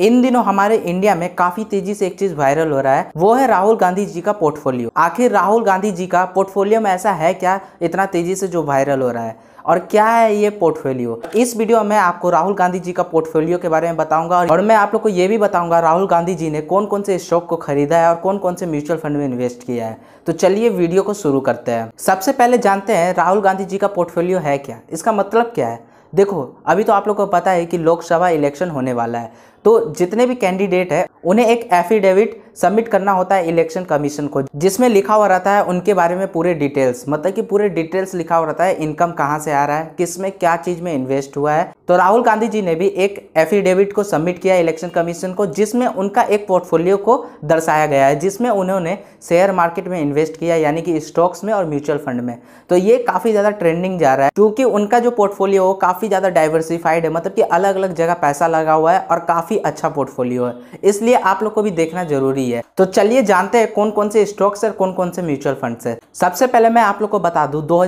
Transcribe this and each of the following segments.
इन दिनों हमारे इंडिया में काफी तेजी से एक चीज वायरल हो रहा है वो है राहुल गांधी जी का पोर्टफोलियो आखिर राहुल गांधी जी का पोर्टफोलियो में ऐसा है क्या इतना तेजी से जो वायरल हो रहा है और क्या है ये पोर्टफोलियो इस वीडियो में आपको राहुल गांधी जी का पोर्टफोलियो के बारे में बताऊंगा और मैं आप लोग को ये भी बताऊंगा राहुल गांधी जी ने कौन कौन से स्टॉक को खरीदा है और कौन कौन से म्यूचुअल फंड में इन्वेस्ट किया है तो चलिए वीडियो को शुरू करते हैं सबसे पहले जानते हैं राहुल गांधी जी का पोर्टफोलियो है क्या इसका मतलब क्या है देखो अभी तो आप लोग को पता है कि लोकसभा इलेक्शन होने वाला है तो जितने भी कैंडिडेट है उन्हें एक एफिडेविट सबमिट करना होता है इलेक्शन कमीशन को जिसमें लिखा हुआ रहता है उनके बारे में पूरे डिटेल्स मतलब कि पूरे डिटेल्स लिखा हुआ रहता है इनकम कहाँ से आ रहा है किस में क्या चीज़ में इन्वेस्ट हुआ है तो राहुल गांधी जी ने भी एक एफिडेविट को सबमिट किया इलेक्शन कमीशन को जिसमें उनका एक पोर्टफोलियो को दर्शाया गया है जिसमें उन्होंने शेयर मार्केट में इन्वेस्ट किया यानी कि स्टॉक्स में और म्यूचुअल फंड में तो ये काफ़ी ज़्यादा ट्रेंडिंग जा रहा है क्योंकि उनका जो पोर्टफोलियो काफ़ी ज़्यादा डाइवर्सिफाइड है मतलब कि अलग अलग जगह पैसा लगा हुआ है और काफ़ी काफ़ी अच्छा पोर्टफोलियो है इसलिए आप लोग को भी देखना जरूरी है तो चलिए जानते हैं कौन कौन से स्टॉक्स है कौन कौन से म्यूचुअल फंड है सबसे पहले मैं आप लोग को बता दू दो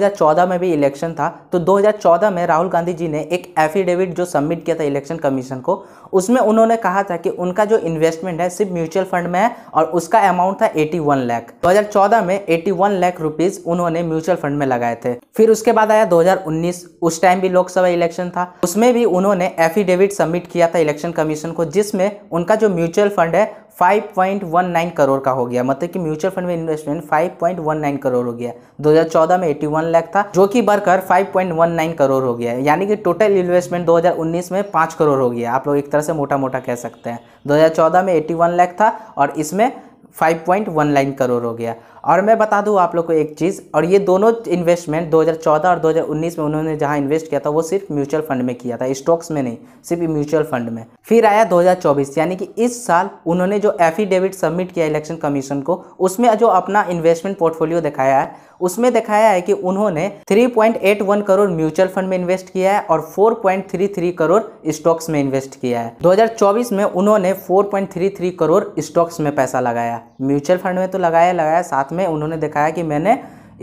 में भी इलेक्शन था तो दो में राहुल गांधी जी ने एक एफिडेविट जो सबमिट किया था इलेक्शन कमीशन को उसमें उन्होंने कहा था कि उनका जो इन्वेस्टमेंट है सिर्फ म्यूचुअल फंड में है और उसका अमाउंट था 81 लाख 2014 में 81 लाख रुपीस उन्होंने म्यूचुअल फंड में लगाए थे फिर उसके बाद आया 2019 उस टाइम भी लोकसभा इलेक्शन था उसमें भी उन्होंने एफिडेविट सबमिट किया था इलेक्शन कमीशन को जिसमें उनका जो म्यूचुअल फंड है 5.19 करोड़ का हो गया मतलब कि म्यूचुअल फंड में इन्वेस्टमेंट 5.19 करोड़ हो गया 2014 में 81 लाख था जो कि बढ़कर 5.19 करोड़ हो गया यानी कि टोटल इन्वेस्टमेंट 2019 में 5 करोड़ हो गया आप लोग एक तरह से मोटा मोटा कह सकते हैं 2014 में 81 लाख था और इसमें 5.19 करोड़ हो गया और मैं बता दूं आप लोग को एक चीज़ और ये दोनों इन्वेस्टमेंट 2014 और 2019 में उन्होंने जहाँ इन्वेस्ट किया था वो सिर्फ म्यूचुअल फंड में किया था स्टॉक्स में नहीं सिर्फ म्यूचुअल फंड में फिर आया 2024 यानी कि इस साल उन्होंने जो एफिडेविट सबमिट किया इलेक्शन कमीशन को उसमें जो अपना इन्वेस्टमेंट पोर्टफोलियो दिखाया है उसमें दिखाया है कि उन्होंने 3.81 करोड़ म्यूचुअल फंड में इन्वेस्ट किया है और 4.33 करोड़ स्टॉक्स में इन्वेस्ट किया है 2024 में उन्होंने 4.33 करोड़ स्टॉक्स में पैसा लगाया म्यूचुअल फंड में तो लगाया लगाया साथ में उन्होंने दिखाया कि मैंने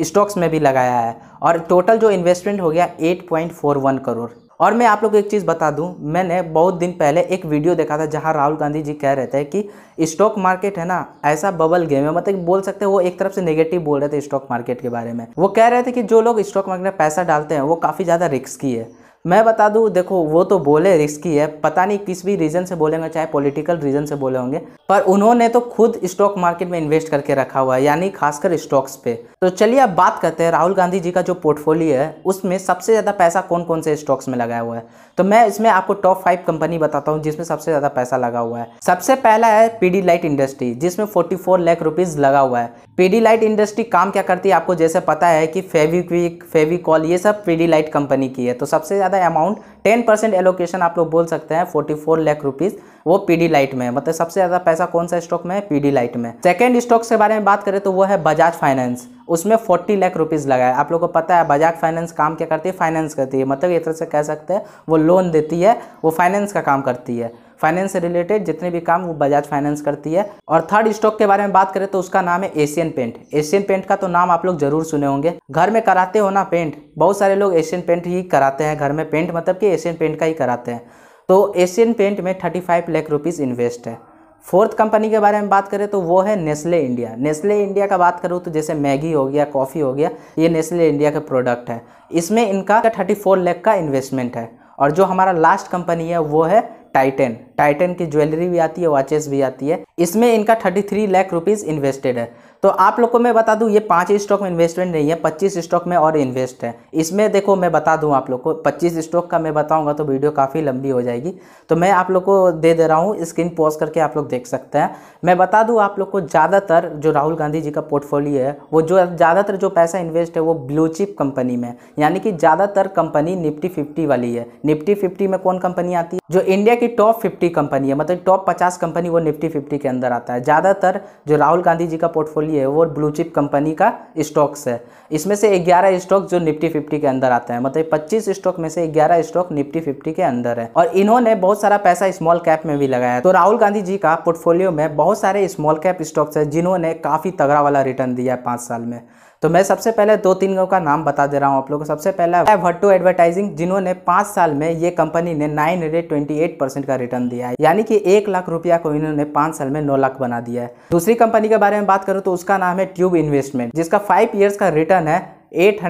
स्टॉक्स में भी लगाया है और टोटल जो इन्वेस्टमेंट हो गया 8.41 करोड़ और मैं आप लोग को एक चीज़ बता दूं मैंने बहुत दिन पहले एक वीडियो देखा था जहां राहुल गांधी जी कह रहे थे कि स्टॉक मार्केट है ना ऐसा बबल गेम है मतलब बोल सकते हैं वो एक तरफ से नेगेटिव बोल रहे थे स्टॉक मार्केट के बारे में वो कह रहे थे कि जो लोग स्टॉक मार्केट में पैसा डालते हैं वो काफ़ी ज़्यादा रिस्की है मैं बता दूँ देखो वो तो बोले रिस्की है पता नहीं किस भी रीज़न से बोलेंगे चाहे पॉलिटिकल रीज़न से बोले होंगे पर उन्होंने तो खुद स्टॉक मार्केट में इन्वेस्ट करके रखा हुआ है यानी खासकर स्टॉक्स पे तो चलिए अब बात करते हैं राहुल गांधी जी का जो पोर्टफोलियो है उसमें सबसे ज़्यादा पैसा कौन कौन से स्टॉक्स में लगाया हुआ है तो मैं इसमें आपको टॉप फाइव कंपनी बताता हूँ जिसमें सबसे ज़्यादा पैसा लगा हुआ है सबसे पहला है पीडी लाइट इंडस्ट्री जिसमें फोर्टी फोर लाख रुपीज़ लगा हुआ है पीडी लाइट इंडस्ट्री काम क्या करती है आपको जैसे पता है कि फेविक्विक फेविकॉल ये सब पीडी लाइट कंपनी की है तो सबसे ज़्यादा ज़्यादा अमाउंट टेन परसेंट एलोकेशन आप लोग बोल सकते हैं फोर्टी फोर लाख रुपीज़ वो पीडी लाइट में मतलब सबसे ज़्यादा पैसा कौन सा स्टॉक में है पीडी लाइट में सेकेंड स्टॉक के बारे में बात करें तो वो है बजाज फाइनेंस उसमें फोर्टी लाख रुपीज़ लगाए आप लोगों को पता है बजाज फाइनेंस काम क्या करती है फाइनेंस करती है मतलब एक तरह से कह सकते हैं वो लोन देती है वो फाइनेंस का काम करती है फाइनेंस से रिलेटेड जितने भी काम वो बजाज फाइनेंस करती है और थर्ड स्टॉक के बारे में बात करें तो उसका नाम है एशियन पेंट एशियन पेंट का तो नाम आप लोग जरूर सुने होंगे घर में कराते हो ना पेंट बहुत सारे लोग एशियन पेंट ही कराते हैं घर में पेंट मतलब कि एशियन पेंट का ही कराते हैं तो एशियन पेंट में thirty five lakh rupees invest है फोर्थ कंपनी के बारे में बात करें तो वो है नेस्ले इंडिया नेस्ले इंडिया का बात करूँ तो जैसे मैगी हो गया कॉफ़ी हो गया ये नेस्ले इंडिया का प्रोडक्ट है इसमें इनका थर्टी फोर का इन्वेस्टमेंट है और जो हमारा लास्ट कंपनी है वो है टाइटन टाइटन की ज्वेलरी भी आती है वॉचेस भी आती है इसमें इनका thirty three lakh rupees invested है तो आप लोग को मैं बता दूं ये पांच स्टॉक में इन्वेस्टमेंट नहीं है पच्चीस स्टॉक में और इन्वेस्ट है इसमें देखो मैं बता दूं आप लोग को पच्चीस स्टॉक का मैं बताऊंगा तो वीडियो काफ़ी लंबी हो जाएगी तो मैं आप लोग को दे दे रहा हूँ स्क्रीन पॉज करके आप लोग देख सकते हैं मैं बता दूँ आप लोग को ज़्यादातर जो राहुल गांधी जी का पोर्टफोलियो है वो जो ज़्यादातर जो पैसा इन्वेस्ट है वो ब्लू चिप कंपनी में यानी कि ज़्यादातर कंपनी निफ्टी फिफ्टी वाली है निफ्टी फिफ्टी में कौन कंपनी आती है जो इंडिया की टॉप फिफ्टी कंपनी है मतलब टॉप पचास कंपनी वो निफ्टी फिफ्टी के अंदर आता है ज़्यादातर जो राहुल गांधी जी का पोर्टफोलियो कंपनी है वो ब्लू चिप कंपनी का स्टॉक्स है इसमें से 11 स्टॉक जो निफ्टी फिफ्टी के अंदर आते हैं मतलब 25 स्टॉक में से 11 स्टॉक निफ्टी फिफ्टी के अंदर है और इन्होंने बहुत सारा पैसा स्मॉल कैप में भी लगाया तो राहुल गांधी जी का पोर्टफोलियो में बहुत सारे स्मॉल कैप स्टॉक्स है जिन्होंने काफ़ी तगड़ा वाला रिटर्न दिया है पांच साल में तो मैं सबसे पहले दो तीन लोगों का नाम बता दे रहा हूँ आप लोगों को सबसे पहला है भट्टू एडवर्टाइजिंग जिन्होंने पाँच साल में ये कंपनी ने nine hundred twenty eight percent का रिटर्न दिया है यानी कि एक लाख रुपया को इन्होंने पाँच साल में नौ लाख बना दिया है दूसरी कंपनी के बारे में बात करूँ तो उसका नाम है ट्यूब इन्वेस्टमेंट जिसका फाइव ईयर्स का रिटर्न है एट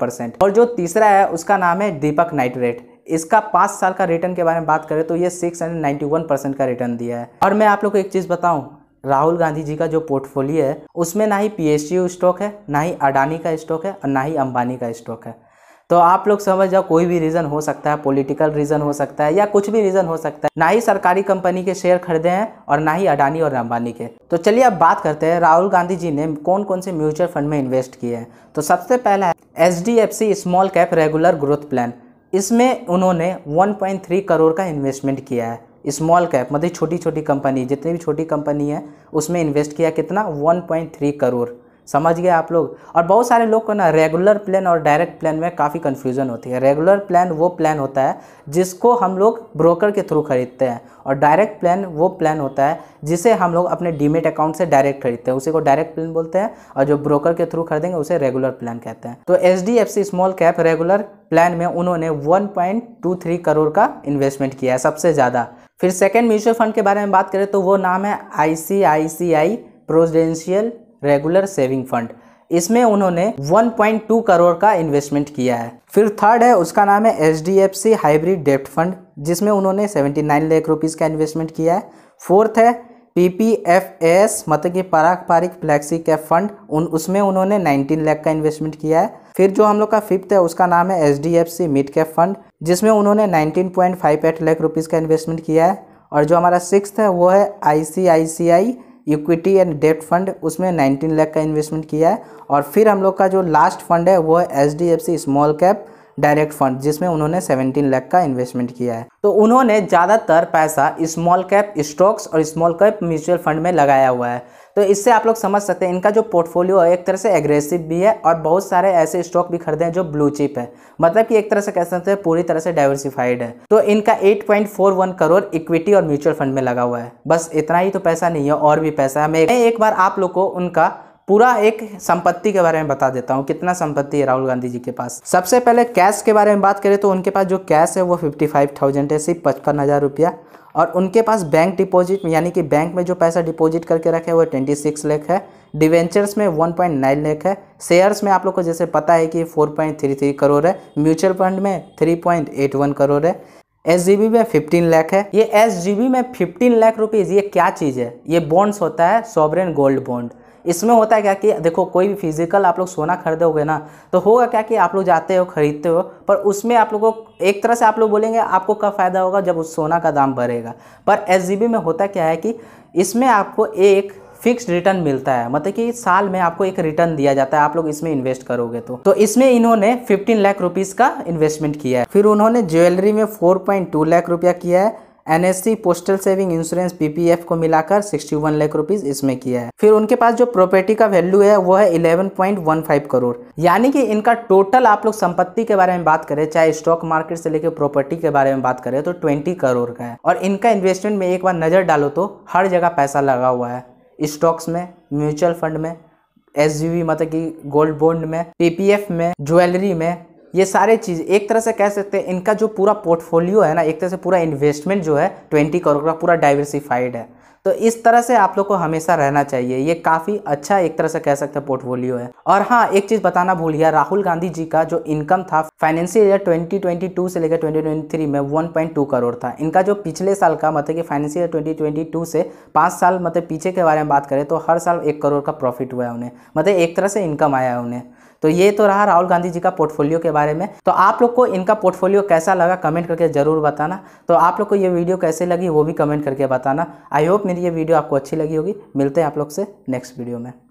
परसेंट और जो तीसरा है उसका नाम है दीपक नाइट्रेट इसका पाँच साल का रिटर्न के बारे में बात करें तो ये six hundred ninety one percent का रिटर्न दिया है और मैं आप लोग को एक चीज़ बताऊं राहुल गांधी जी का जो पोर्टफोलियो है उसमें ना ही पी स्टॉक है ना ही अडानी का स्टॉक है और ना ही अंबानी का स्टॉक है तो आप लोग समझ जाओ कोई भी रीज़न हो सकता है पॉलिटिकल रीज़न हो सकता है या कुछ भी रीज़न हो सकता है ना ही सरकारी कंपनी के शेयर खरीदे हैं और ना ही अडानी और अंबानी के तो चलिए अब बात करते हैं राहुल गांधी जी ने कौन कौन से म्यूचुअल फंड में इन्वेस्ट किए हैं तो सबसे पहला है H D F C small cap regular growth plan इसमें उन्होंने 1.3 करोड़ का इन्वेस्टमेंट किया है स्मॉल कैप मतलब छोटी छोटी कंपनी जितनी भी छोटी कंपनी है उसमें इन्वेस्ट किया कितना 1.3 करोड़ समझ गए आप लोग और बहुत सारे लोग को ना रेगुलर प्लान और डायरेक्ट प्लान में काफ़ी कन्फ्यूजन होती है रेगुलर प्लान वो प्लान होता है जिसको हम लोग ब्रोकर के थ्रू खरीदते हैं और डायरेक्ट प्लान वो प्लान होता है जिसे हम लोग अपने डीमेट अकाउंट से डायरेक्ट खरीदते हैं उसी को डायरेक्ट प्लान बोलते हैं और जो ब्रोकर के थ्रू खरीदेंगे उसे रेगुलर प्लान कहते हैं तो H small cap regular plan में उन्होंने वन करोड़ का इन्वेस्टमेंट किया है सबसे ज़्यादा फिर सेकेंड म्यूचुअल फंड के बारे में बात करें तो वो नाम है I C I C I prudential regular saving fund इसमें उन्होंने 1.2 करोड़ का इन्वेस्टमेंट किया है फिर थर्ड है उसका नाम है H D F C hybrid डेप्ट फंड जिसमें उन्होंने 79 लाख रुपीज़ का इन्वेस्टमेंट किया है फोर्थ है पी पी एफ एस मतलब कि पारंपरिक फ्लैक्सी कैप फंड उन उसमें उन्होंने 19 लाख का इन्वेस्टमेंट किया है फिर जो हम लोग का फिफ्थ है उसका नाम है H D F C mid cap fund जिसमें उन्होंने nineteen point five eight lakh rupees का इन्वेस्टमेंट किया है और जो हमारा सिक्स है वो है I C I C I equity and debt fund उसमें नाइनटीन लाख का इन्वेस्टमेंट किया है और फिर हम लोग का जो लास्ट फंड है वो है H D F C small cap direct fund जिसमें उन्होंने 17 लाख का इन्वेस्टमेंट किया है तो उन्होंने ज़्यादातर पैसा स्मॉल कैप स्टॉक्स और स्मॉल कैप म्यूचुअल फंड में लगाया हुआ है तो इससे आप लोग समझ सकते हैं इनका जो पोर्टफोलियो है एक तरह से एग्रेसिव भी है और बहुत सारे ऐसे स्टॉक भी खरीदे हैं जो ब्लू चिप है मतलब कि एक तरह से कह सकते हैं पूरी तरह से डाइवर्सिफाइड है तो इनका 8.41 करोड़ इक्विटी और म्यूचुअल फंड में लगा हुआ है बस इतना ही तो पैसा नहीं है और भी पैसा है मैं एक बार आप लोग को उनका पूरा एक संपत्ति के बारे में बता देता हूँ कितना संपत्ति है राहुल गांधी जी के पास सबसे पहले कैश के बारे में बात करें तो उनके पास जो कैश है वो फिफ्टी फाइव थाउजेंड है सिर्फ पचपन हज़ार रुपया और उनके पास बैंक डिपॉजिट यानी कि बैंक में जो पैसा डिपॉजिट करके रखे वो ट्वेंटी सिक्स लेख है डिवेंचर्स में वन पॉइंट नाइन लेख है शेयर्स में आप लोग को जैसे पता है कि four point three three crore है म्यूचुअल फंड में three point eight one crore है एस में फिफ्टीन लाख है ये एस में फिफ्टीन लाख रुपीज़ ये क्या चीज़ है ये बॉन्ड्स होता है सॉवरेन गोल्ड बॉन्ड इसमें होता है क्या कि देखो कोई भी फिजिकल आप लोग सोना खरीदोगे ना तो होगा क्या कि आप लोग जाते हो खरीदते हो पर उसमें आप लोगों को एक तरह से आप लोग बोलेंगे आपको कब फ़ायदा होगा जब उस सोना का दाम बढ़ेगा पर एस में होता क्या है कि इसमें आपको एक फिक्स रिटर्न मिलता है मतलब कि साल में आपको एक रिटर्न दिया जाता है आप लोग इसमें इन्वेस्ट करोगे तो तो इसमें इन्होंने 15 लाख रुपीस का इन्वेस्टमेंट किया है फिर उन्होंने ज्वेलरी में 4.2 लाख रुपया किया है सी पोस्टल सेविंग इंश्योरेंस पीपीएफ को मिलाकर 61 लाख रुपीस इसमें किया है फिर उनके पास जो प्रॉपर्टी का वैल्यू है वो है 11.15 करोड़ यानी कि इनका टोटल आप लोग संपत्ति के बारे में बात करें चाहे स्टॉक मार्केट से लेकर प्रॉपर्टी के बारे में बात करें तो ट्वेंटी करोड़ का है और इनका इन्वेस्टमेंट में एक बार नज़र डालो तो हर जगह पैसा लगा हुआ है स्टॉक्स में म्यूचुअल फंड में एस मतलब कि गोल्ड बॉन्ड में पीपीएफ में ज्वेलरी में ये सारे चीज़ एक तरह से कह सकते हैं इनका जो पूरा पोर्टफोलियो है ना एक तरह से पूरा इन्वेस्टमेंट जो है ट्वेंटी करोड़ का पूरा डाइवर्सिफाइड है तो इस तरह से आप लोग को हमेशा रहना चाहिए ये काफ़ी अच्छा एक तरह से कह सकते हैं पोर्टफोलियो है और हाँ एक चीज़ बताना भूल गया राहुल गांधी जी का जो इनकम था फाइनेंशियल ईयर 2022 से लेकर 2023 में 1.2 करोड़ था इनका जो पिछले साल का मतलब कि फाइनेंशियल ईयर 2022 से पाँच साल मतलब पीछे के बारे में बात करें तो हर साल एक करोड़ का प्रॉफिट हुआ है उन्हें मतलब एक तरह से इनकम आया है उन्हें तो ये तो रहा राहुल गांधी जी का पोर्टफोलियो के बारे में तो आप लोग को इनका पोर्टफोलियो कैसा लगा कमेंट करके ज़रूर बताना तो आप लोग को ये वीडियो कैसे लगी वो भी कमेंट करके बताना आई होप मेरी ये वीडियो आपको अच्छी लगी होगी मिलते हैं आप लोग से नेक्स्ट वीडियो में